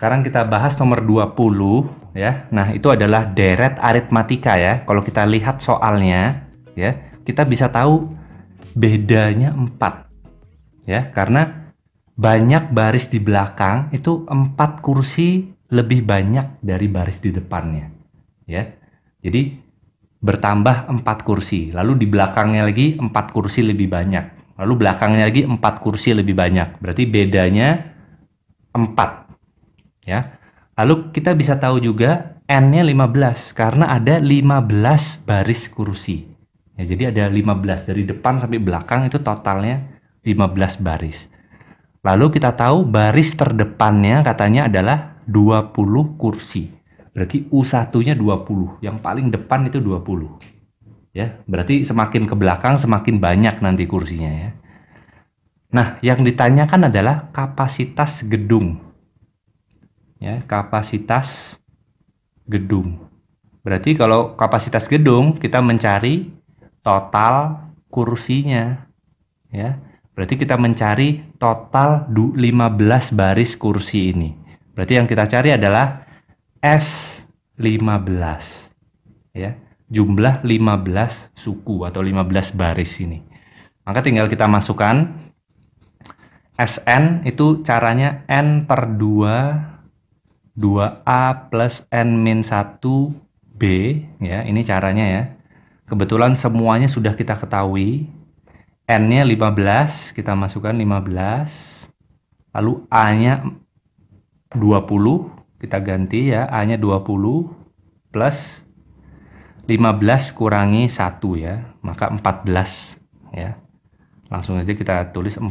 Sekarang kita bahas nomor 20 ya. Nah, itu adalah deret aritmatika ya. Kalau kita lihat soalnya ya, kita bisa tahu bedanya 4. Ya, karena banyak baris di belakang itu 4 kursi lebih banyak dari baris di depannya. Ya. Jadi bertambah 4 kursi, lalu di belakangnya lagi 4 kursi lebih banyak. Lalu belakangnya lagi 4 kursi lebih banyak. Berarti bedanya 4 ya. Lalu kita bisa tahu juga n-nya 15 karena ada 15 baris kursi. Ya, jadi ada 15 dari depan sampai belakang itu totalnya 15 baris. Lalu kita tahu baris terdepannya katanya adalah 20 kursi. Berarti U1-nya 20, yang paling depan itu 20 ya berarti semakin ke belakang semakin banyak nanti kursinya ya nah yang ditanyakan adalah kapasitas gedung ya kapasitas gedung. Berarti kalau kapasitas gedung kita mencari total kursinya ya. Berarti kita mencari total 15 baris kursi ini. Berarti yang kita cari adalah S15 ya. Jumlah 15 suku atau 15 baris ini. Maka tinggal kita masukkan SN itu caranya N per 2 2A plus N min 1B ya ini caranya ya kebetulan semuanya sudah kita ketahui N nya 15 kita masukkan 15 lalu A nya 20 kita ganti ya A nya 20 plus 15 kurangi 1 ya maka 14 ya langsung aja kita tulis 14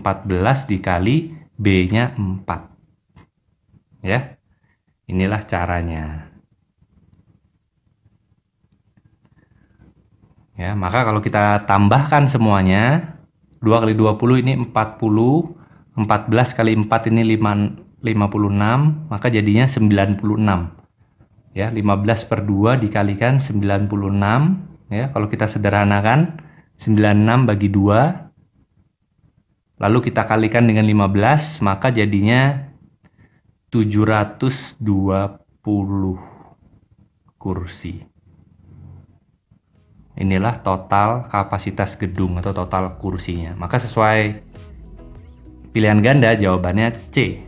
dikali B nya 4 ya Inilah caranya. Ya, maka kalau kita tambahkan semuanya, 2 kali 20 ini 40, 14 kali 4 ini 5, 56, maka jadinya 96. Ya, 15 per 2 dikalikan 96, ya, kalau kita sederhanakan, 96 bagi 2, lalu kita kalikan dengan 15, maka jadinya 720 kursi. Inilah total kapasitas gedung atau total kursinya. Maka sesuai pilihan ganda jawabannya C